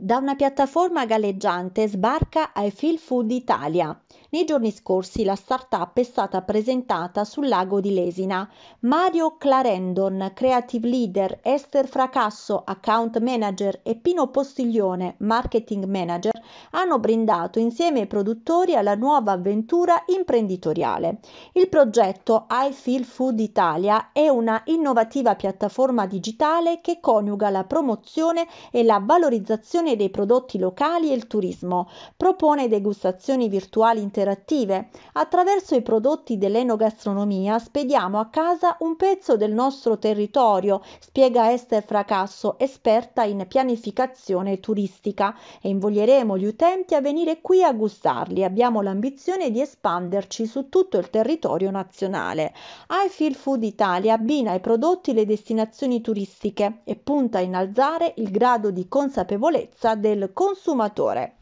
Da una piattaforma galleggiante sbarca ai Feel Food Italia. Nei giorni scorsi la startup è stata presentata sul lago di Lesina. Mario Clarendon, creative leader, Esther Fracasso, account manager e Pino Postiglione, marketing manager, hanno brindato insieme ai produttori alla nuova avventura imprenditoriale. Il progetto I Feel Food Italia è una innovativa piattaforma digitale che coniuga la promozione e la valorizzazione promozione dei prodotti locali e il turismo, propone degustazioni virtuali interattive. Attraverso i prodotti dell'enogastronomia spediamo a casa un pezzo del nostro territorio, spiega Esther Fracasso, esperta in pianificazione turistica, e invoglieremo gli utenti a venire qui a gustarli. Abbiamo l'ambizione di espanderci su tutto il territorio nazionale. I Food Italia abbina i prodotti le destinazioni turistiche e punta a innalzare il grado di consapevolezza sicurezza del consumatore.